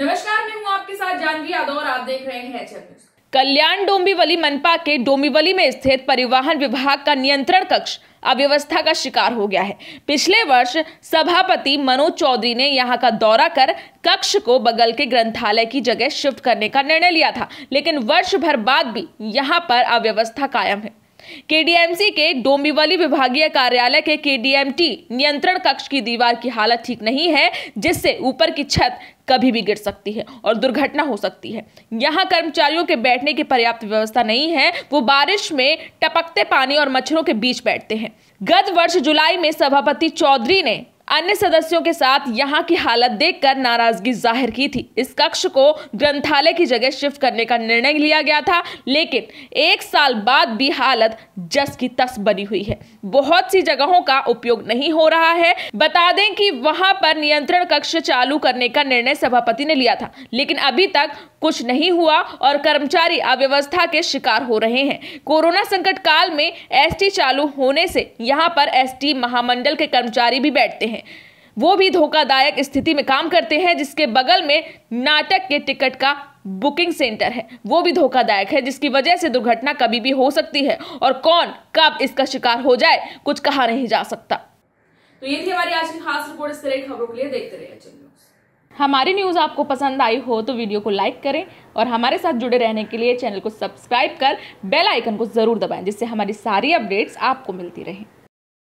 नमस्कार मैं हूं आपके साथ जानवी यादव और आप देख रहे हैं कल्याण डोंबिवली मनपा के डोंबिवली में स्थित परिवहन विभाग का नियंत्रण कक्ष अव्यवस्था का शिकार हो गया है पिछले वर्ष सभापति मनोज चौधरी ने यहां का दौरा कर कक्ष को बगल के ग्रंथालय की जगह शिफ्ट करने का निर्णय लिया था लेकिन वर्ष भर बाद भी यहां पर अव्यवस्था कायम है केडीएमसी के डोंबिवली विभागीय कार्यालय के केडीएमटी नियंत्रण कक्ष की दीवार की हालत ठीक नहीं है जिससे ऊपर की छत कभी भी गिर सकती है और दुर्घटना हो सकती है यहाँ कर्मचारियों के बैठने की पर्याप्त व्यवस्था नहीं है वो बारिश में टपकते पानी और मच्छरों के बीच बैठते हैं गत वर्ष जुलाई में सभापति चौधरी ने अन्य सदस्यों के साथ यहाँ की हालत देखकर नाराजगी जाहिर की थी इस कक्ष को ग्रंथालय की जगह शिफ्ट करने का निर्णय लिया गया था लेकिन एक साल बाद भी हालत जस की तस बनी हुई है बहुत सी जगहों का उपयोग नहीं हो रहा है बता दें कि वहां पर नियंत्रण कक्ष चालू करने का निर्णय सभापति ने लिया था लेकिन अभी तक कुछ नहीं हुआ और कर्मचारी अव्यवस्था के शिकार हो रहे हैं कोरोना संकट काल में एसटी चालू होने से यहाँ पर एसटी महामंडल के कर्मचारी भी बैठते हैं हैं वो भी धोखादायक स्थिति में काम करते हैं जिसके बगल में नाटक के टिकट का बुकिंग सेंटर है वो भी धोखादायक है जिसकी वजह से दुर्घटना कभी भी हो सकती है और कौन कब इसका शिकार हो जाए कुछ कहा नहीं जा सकता तो ये थी हमारी आज की खास रिपोर्ट इस तरह की खबरों के लिए देखते रहे हमारी न्यूज़ आपको पसंद आई हो तो वीडियो को लाइक करें और हमारे साथ जुड़े रहने के लिए चैनल को सब्सक्राइब कर बेल आइकन को ज़रूर दबाएं जिससे हमारी सारी अपडेट्स आपको मिलती रहें